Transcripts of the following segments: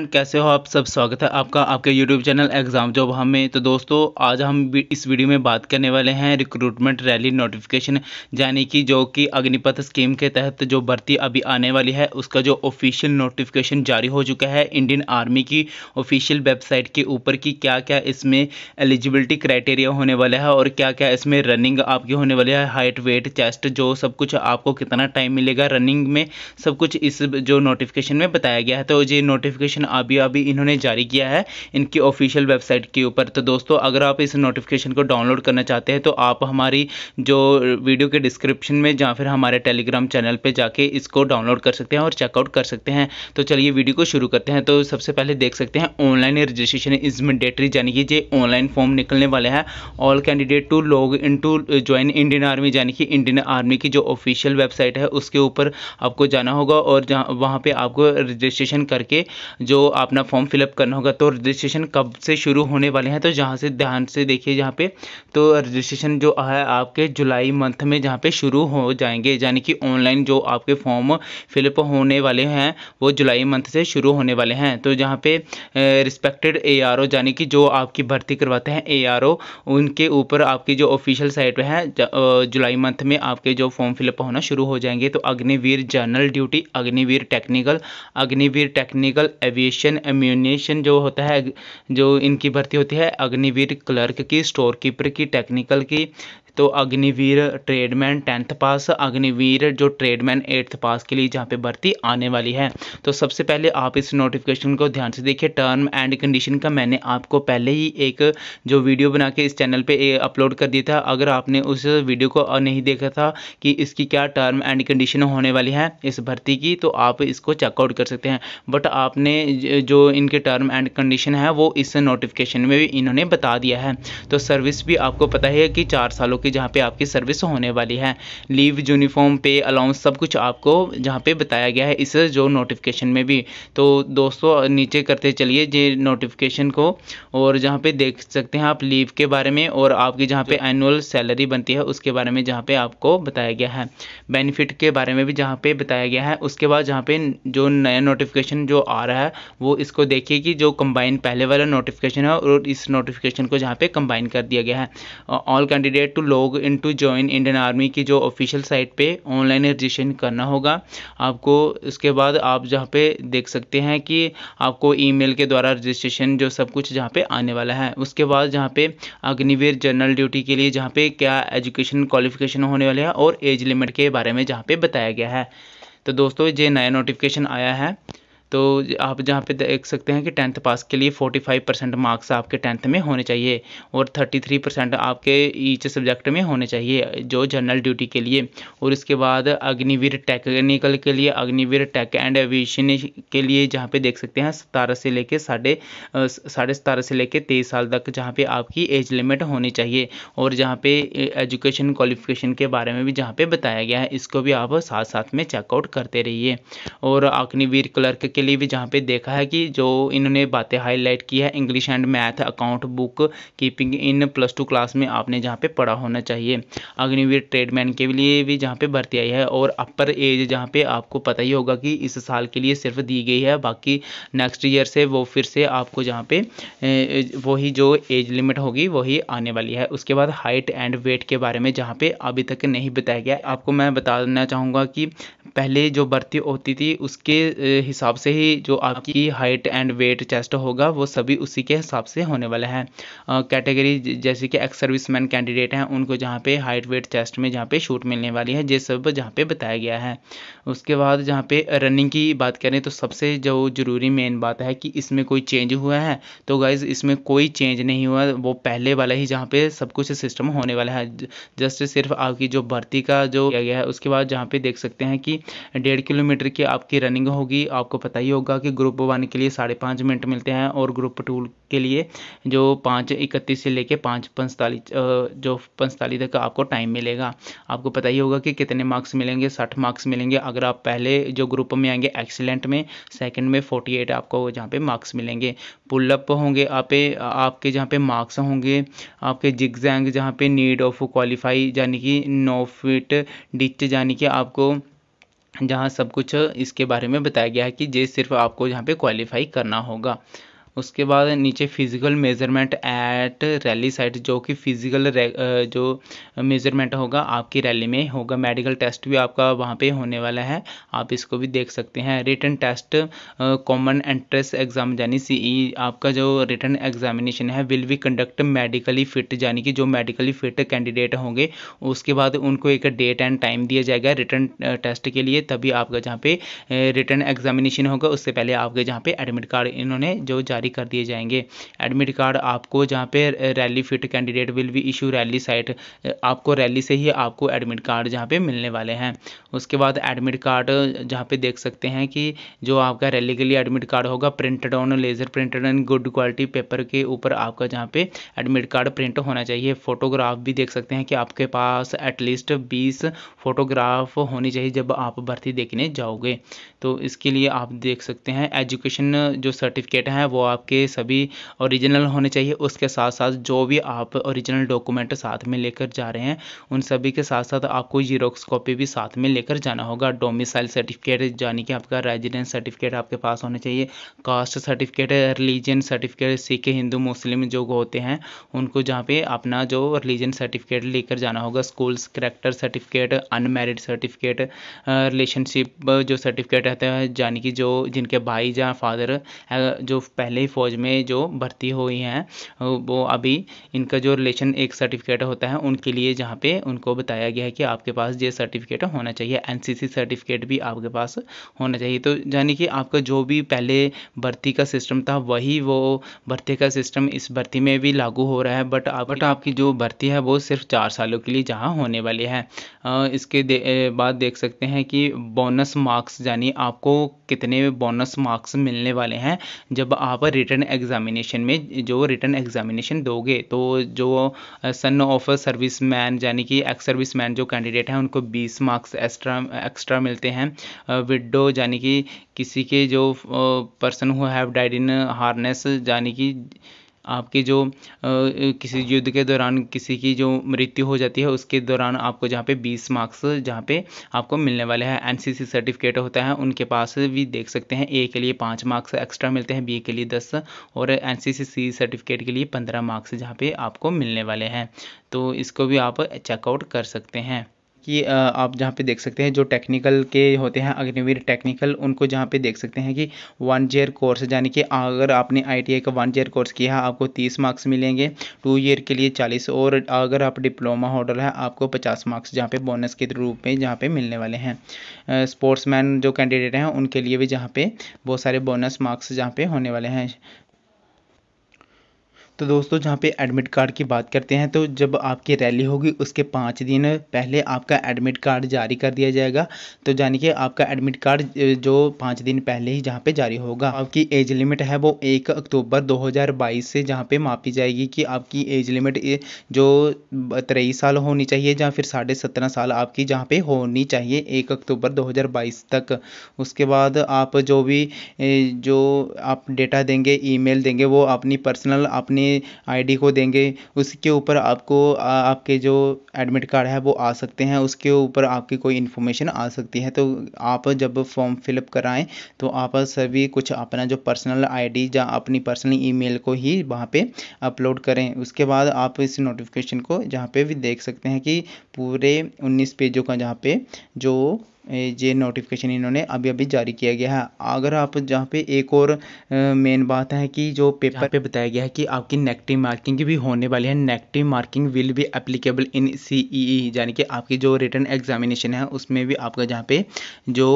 friend कैसे हो आप सब स्वागत है आपका आपके यूट्यूब चैनल एग्जाम जॉब हमें तो दोस्तों आज हम इस वीडियो में बात करने वाले हैं रिक्रूटमेंट रैली नोटिफिकेशन यानी कि जो कि अग्निपथ स्कीम के तहत जो भर्ती अभी आने वाली है उसका जो ऑफिशियल नोटिफिकेशन जारी हो चुका है इंडियन आर्मी की ऑफिशियल वेबसाइट के ऊपर की क्या क्या इसमें एलिजिबिलिटी क्राइटेरिया होने वाला है और क्या क्या इसमें रनिंग आपकी होने वाली है हाइट वेट चेस्ट जो सब कुछ आपको कितना टाइम मिलेगा रनिंग में सब कुछ इस जो नोटिफिकेशन में बताया गया है तो ये नोटिफिकेशन अभी अभी इन्होंने जारी किया है इनकी ऑफिशियल वेबसाइट के ऊपर तो दोस्तों अगर आप इस नोटिफिकेशन को डाउनलोड करना चाहते हैं तो आप हमारी जो वीडियो के डिस्क्रिप्शन में या फिर हमारे टेलीग्राम चैनल पर जाके इसको डाउनलोड कर सकते हैं और चेकआउट कर सकते हैं तो चलिए वीडियो को शुरू करते हैं तो सबसे पहले देख सकते हैं ऑनलाइन रजिस्ट्रेशन इज मैंडेटरी यानी कि ये ऑनलाइन फॉर्म निकलने वाले हैं all candidate to log in to join Indian army यानी कि इंडियन आर्मी की जो ऑफिशियल वेबसाइट है उसके ऊपर आपको जाना होगा और जहाँ वहाँ पर आपको रजिस्ट्रेशन करके जो अपना फॉर्म फिलअप करना होगा तो रजिस्ट्रेशन कब से शुरू होने वाले हैं तो जहाँ से ध्यान से देखिए जहाँ पे तो रजिस्ट्रेशन जो है आपके जुलाई मंथ में जहाँ पे शुरू हो जाएंगे यानी कि ऑनलाइन जो आपके फॉर्म फिलअप होने वाले हैं वो जुलाई मंथ से शुरू होने वाले हैं तो जहाँ पे रिस्पेक्टेड ए यानी कि जो आपकी भर्ती करवाते हैं ए उनके ऊपर आपकी जो ऑफिशियल साइट पर है जुलाई मंथ में आपके जो फॉर्म फिलअप होना शुरू हो जाएंगे तो Agniveer general duty Agniveer technical Agniveer technical एवी एविएशन एम्यूनेशन जो होता है जो इनकी भर्ती होती है अग्निवीर क्लर्क की स्टोर कीपर की टेक्निकल की तो Agniveer tradesman tenth pass Agniveer जो ट्रेडमैन एट्थ पास के लिए जहाँ पे भर्ती आने वाली है तो सबसे पहले आप इस नोटिफिकेशन को ध्यान से देखिए टर्म एंड कंडीशन का मैंने आपको पहले ही एक जो वीडियो बना के इस चैनल पे अपलोड कर दिया था अगर आपने उस वीडियो को नहीं देखा था कि इसकी क्या टर्म एंड कंडीशन होने वाली है इस भर्ती की तो आप इसको चेकआउट कर सकते हैं बट आपने जो इनके टर्म एंड कंडीशन है वो इस नोटिफिकेशन में भी इन्होंने बता दिया है तो सर्विस भी आपको पता ही है कि चार सालों की कि जहाँ पे आपकी सर्विस होने वाली है लीव यूनिफॉर्म पे अलाउंस सब कुछ आपको जहाँ पे बताया गया है इस जो नोटिफिकेशन में भी तो दोस्तों नीचे करते चलिए जे नोटिफिकेशन को और जहाँ पे देख सकते हैं आप लीव के बारे में और आपकी जहाँ पे एनुअल सैलरी बनती है उसके बारे में जहाँ पे आपको बताया गया है बेनिफिट के बारे में भी जहाँ पे बताया गया है उसके बाद जहाँ पे जो नया नोटिफिकेशन जो आ रहा है वो इसको देखिए कि जो कंबाइन पहले वाला नोटिफिकेशन है और इस नोटिफिकेशन को जहाँ पे कंबाइन कर दिया गया है all candidate to log in to join Indian army की जो ऑफिशियल साइट पे ऑनलाइन रजिस्ट्रेशन करना होगा आपको उसके बाद आप जहाँ पे देख सकते हैं कि आपको ईमेल के द्वारा रजिस्ट्रेशन जो सब कुछ जहाँ पे आने वाला है उसके बाद जहाँ पे अग्निवीर जनरल ड्यूटी के लिए जहाँ पे क्या एजुकेशन क्वालिफिकेशन होने वाले हैं और एज लिमिट के बारे में जहाँ पे बताया गया है तो दोस्तों ये नया नोटिफिकेशन आया है तो आप जहाँ पे देख सकते हैं कि टेंथ पास के लिए 45 परसेंट मार्क्स आपके टेंथ में होने चाहिए और 33 परसेंट आपके ईच सब्जेक्ट में होने चाहिए जो जनरल ड्यूटी के लिए और इसके बाद अग्निवीर टेक्निकल के लिए अग्निवीर टेक एंड एविएशन के लिए जहाँ पे देख सकते हैं सतारह से लेकर साढ़े साढ़े सतारह से लेकर तेईस साल तक जहाँ पर आपकी एज लिमिट होनी चाहिए और जहाँ पर एजुकेशन क्वालिफिकेशन के बारे में भी जहाँ पर बताया गया है इसको भी आप साथ साथ में चेकआउट करते रहिए और अग्निवीर क्लर्क के के लिए भी जहाँ पे देखा है कि जो इन्होंने बातें हाईलाइट की है English and math account book keeping in plus two class में आपने जहाँ पे पढ़ा होना चाहिए अग्निवीर ट्रेडमैन के लिए भी जहाँ पे भर्ती आई है और अपर एज जहाँ पे आपको पता ही होगा कि इस साल के लिए सिर्फ दी गई है बाकी नेक्स्ट ईयर से वो फिर से आपको जहाँ पे वही जो एज लिमिट होगी वही आने वाली है उसके बाद हाइट एंड वेट के बारे में जहाँ पे अभी तक नहीं बताया गया आपको मैं बताना चाहूँगा कि पहले जो भर्ती होती थी उसके हिसाब से से ही जो आपकी हाइट एंड वेट चेस्ट होगा वो सभी उसी के हिसाब से होने वाला है कैटेगरी जैसे कि एक्स सर्विस मैन कैंडिडेट हैं उनको जहाँ पे हाइट वेट चेस्ट में जहाँ पे छूट मिलने वाली है ये सब जहाँ पे बताया गया है उसके बाद जहाँ पे रनिंग की बात करें तो सबसे जो ज़रूरी मेन बात है कि इसमें कोई चेंज हुआ है तो गाइज़ इसमें कोई चेंज नहीं हुआ वो पहले वाला ही जहाँ पे सब कुछ सिस्टम होने वाला है जस्ट सिर्फ आपकी जो भर्ती का जो किया गया है उसके बाद जहाँ पे देख सकते हैं कि डेढ़ किलोमीटर की आपकी रनिंग होगी आपको पता होगा कि ग्रुप वन के लिए साढ़े पाँच मिनट मिलते हैं और ग्रुप टू के लिए जो पाँच इकतीस से लेके पाँच पंचतालीस जो पंचतालीस तक आपको टाइम मिलेगा आपको पता ही होगा कि कितने मार्क्स मिलेंगे साठ मार्क्स मिलेंगे अगर आप पहले जो ग्रुप में आएंगे एक्सीलेंट में सेकेंड में फोर्टी एट आपको जहाँ पे मार्क्स मिलेंगे पुलअप होंगे आप आपके जहाँ पे मार्क्स होंगे आपके जिग्जैंग जहाँ पे नीड ऑफ क्वालिफाई यानी कि नौ फिट डिच यानी कि आपको जहाँ सब कुछ इसके बारे में बताया गया है कि जे सिर्फ आपको यहाँ पे क्वालिफाई करना होगा उसके बाद नीचे physical measurement at rally site जो कि फिज़िकल जो मेज़रमेंट होगा आपकी रैली में होगा मेडिकल टेस्ट भी आपका वहाँ पे होने वाला है आप इसको भी देख सकते हैं written test common entrance exam यानी सी e, आपका जो रिटर्न एग्जामिनेशन है will be conduct medically fit यानी कि जो मेडिकली फिट कैंडिडेट होंगे उसके बाद उनको एक डेट एंड टाइम दिया जाएगा रिटर्न टेस्ट के लिए तभी आपका जहाँ पे रिटर्न एग्जामिनेशन होगा उससे पहले आपके जहाँ पे एडमिट कार्ड इन्होंने जो जारी कर दिए जाएंगे एडमिट कार्ड आपको जहाँ पे rally fit candidate will be issue rally site आपको रैली से ही आपको एडमिट कार्ड जहाँ पे मिलने वाले हैं उसके बाद एडमिट कार्ड जहाँ पे देख सकते हैं कि जो आपका रैली के लिए एडमिट कार्ड होगा printed on laser printed on good quality paper के ऊपर आपका जहाँ पे एडमिट कार्ड प्रिंट होना चाहिए फोटोग्राफ भी देख सकते हैं कि आपके पास एटलीस्ट बीस फोटोग्राफ होनी चाहिए जब आप भर्ती देखने जाओगे तो इसके लिए आप देख सकते हैं एजुकेशन जो सर्टिफिकेट हैं वो आपके सभी ओरिजिनल होने चाहिए उसके साथ साथ जो भी आप ओरिजिनल डॉक्यूमेंट साथ में लेकर जा रहे हैं उन सभी के साथ साथ आपको जीरोक्स कॉपी भी साथ में लेकर जाना होगा डोमिसाइल सर्टिफिकेट यानी कि आपका रेजिडेंस सर्टिफिकेट आपके पास होना चाहिए caste certificate religion certificate Sikh Hindu Muslim जो होते हैं उनको जहाँ पे अपना जो रिलीजन सर्टिफिकेट लेकर जाना होगा schools character certificate unmarried certificate relationship जो सर्टिफिकेट रहते हैं यानी कि जो जिनके भाई या फादर जो पहले ही फ़ौज में जो भर्ती हुई हैं वो अभी इनका जो रिलेशन एक सर्टिफिकेट होता है उनके लिए जहाँ पे उनको बताया गया है कि आपके पास ये सर्टिफिकेट होना चाहिए एन सर्टिफिकेट भी आपके पास होना चाहिए तो यानी कि आपका जो भी पहले भर्ती का सिस्टम था वही वो भर्ती का सिस्टम इस भर्ती में भी लागू हो रहा है बट बट आपकी जो भर्ती है वो सिर्फ चार सालों के लिए जहाँ होने वाली है इसके दे, बाद देख सकते हैं कि बोनस मार्क्स यानी आपको कितने बोनस मार्क्स मिलने वाले हैं जब आप रिटर्न एग्जामिनेशन में जो रिटर्न एग्जामिनेशन दोगे तो जो सन ऑफ सर्विस मैन यानी कि एक्स सर्विस मैन जो कैंडिडेट हैं उनको 20 मार्क्स एक्स्ट्रा एक्स्ट्रा मिलते हैं विडो यानी कि किसी के जो person who have died in harness यानी कि आपके जो किसी युद्ध के दौरान किसी की जो मृत्यु हो जाती है उसके दौरान आपको जहाँ पे बीस मार्क्स जहाँ पे आपको मिलने वाले हैं एनसीसी सर्टिफिकेट होता है उनके पास भी देख सकते हैं ए के लिए पाँच मार्क्स एक्स्ट्रा मिलते हैं बी के लिए दस और एन सी सर्टिफिकेट के लिए पंद्रह मार्क्स जहाँ पे आपको मिलने वाले हैं तो इसको भी आप चेकआउट कर सकते हैं कि आप जहाँ पे देख सकते हैं जो टेक्निकल के होते हैं अग्निवीर टेक्निकल उनको जहाँ पे देख सकते हैं कि वन ईयर कोर्स यानी कि अगर आपने आई का वन ईयर कोर्स किया है आपको तीस मार्क्स मिलेंगे टू ईयर के लिए चालीस और अगर आप डिप्लोमा होल्डर है आपको पचास मार्क्स जहाँ पे बोनस के रूप में जहाँ पे मिलने वाले हैं स्पोर्ट्समैन जो कैंडिडेट हैं उनके लिए भी जहाँ पे बहुत सारे बोनस मार्क्स जहाँ पे होने वाले हैं तो दोस्तों जहाँ पे एडमिट कार्ड की बात करते हैं तो जब आपकी रैली होगी उसके पाँच दिन पहले आपका एडमिट कार्ड जारी कर दिया जाएगा तो यानी कि आपका एडमिट कार्ड जो पाँच दिन पहले ही जहाँ पे जारी होगा आपकी एज लिमिट है वो एक अक्टूबर 2022 से जहाँ पे मापी जाएगी कि आपकी एज लिमिट जो तेईस साल होनी चाहिए या फिर साढ़े सत्रह साल आपकी जहाँ पर होनी चाहिए एक अक्टूबर दो तक उसके बाद आप जो भी जो आप डेटा देंगे ईमेल देंगे वो अपनी पर्सनल अपने अपनी आई को देंगे उसके ऊपर आपको आपके जो एडमिट कार्ड है वो आ सकते हैं उसके ऊपर आपकी कोई इन्फॉर्मेशन आ सकती है तो आप जब फॉर्म फिलअप कराएं तो आप सभी कुछ अपना जो पर्सनल आईडी या अपनी पर्सनल ईमेल को ही वहाँ पे अपलोड करें उसके बाद आप इस नोटिफिकेशन को जहाँ पे भी देख सकते हैं कि पूरे 19 पेजों का जहाँ पे जो ये नोटिफिकेशन इन्होंने अभी अभी जारी किया गया है अगर आप जहाँ पे एक और मेन बात है कि जो पेपर पे बताया गया है कि आपकी नेगेटिव मार्किंग भी होने वाली है negative marking will be applicable in C E यानी कि आपकी जो रिटर्न एग्जामिनेशन है उसमें भी आपका जहाँ पे जो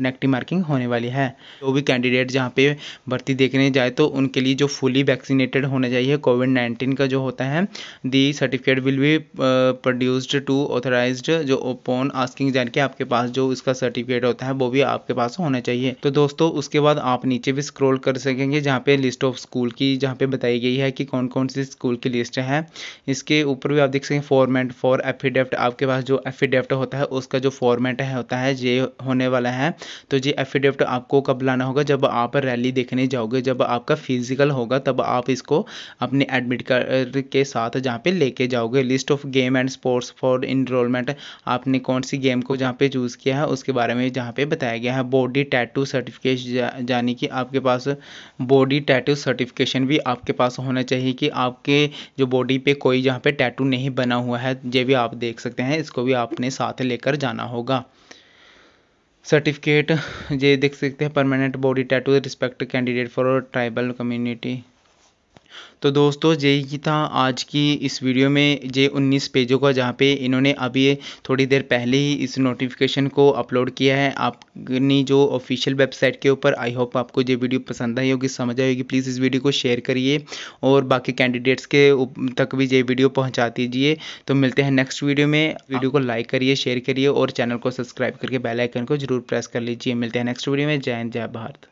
नेगेटिव मार्किंग होने वाली है जो भी कैंडिडेट जहाँ पे भर्ती देखने जाए तो उनके लिए जो फुली वैक्सीनेटेड होना चाहिए कोविड नाइन्टीन का जो होता है the certificate will be produced to authorise जो ओपोन आस्किंग जान के आपके पास जो उसका सर्टिफिकेट होता है वो भी आपके पास होना चाहिए तो दोस्तों उसके बाद आप नीचे भी स्क्रोल कर सकेंगे जहाँ पे लिस्ट ऑफ स्कूल की जहाँ पे बताई गई है कि कौन कौन सी स्कूल की लिस्ट है इसके ऊपर भी आप देख सकें फॉर्मेट फॉर एफिडेविट आपके पास जो एफिडेविट होता है उसका जो फॉर्मेट है होता है ये होने वाला है तो ये एफिडेविट आपको कब लाना होगा जब आप रैली देखने जाओगे जब आपका फिजिकल होगा तब आप इसको अपने एडमिट कार्ड के साथ जहाँ पे लेके जाओगे list of game and sports for enrolment आपने कौन सी गेम को जहाँ पे चूज़ किया है उसके बारे में जहाँ पे बताया गया है बॉडी टैटू सर्टिफिकेशन यानी कि आपके पास बॉडी टैटू सर्टिफिकेशन भी आपके पास होना चाहिए कि आपके जो बॉडी पे कोई जहाँ पे टैटू नहीं बना हुआ है ये भी आप देख सकते हैं इसको भी आपने साथ लेकर जाना होगा सर्टिफिकेट ये देख सकते हैं permanent body tattoo respect candidate for tribal community तो दोस्तों यही की था आज की इस वीडियो में जे 19 पेजों का जहाँ पे इन्होंने अभी थोड़ी देर पहले ही इस नोटिफिकेशन को अपलोड किया है आपनी जो ऑफिशियल वेबसाइट के ऊपर आई होप आपको ये वीडियो पसंद आई होगी समझ आई होगी प्लीज़ इस वीडियो को शेयर करिए और बाकी कैंडिडेट्स के तक भी ये वीडियो पहुँचा दीजिए तो मिलते हैं नेक्स्ट वीडियो में वीडियो को लाइक करिए शेयर करिए और चैनल को सब्सक्राइब करके बेलाइकन को जरूर प्रेस कर लीजिए मिलते हैं नेक्स्ट वीडियो में जय हिंद जय भारत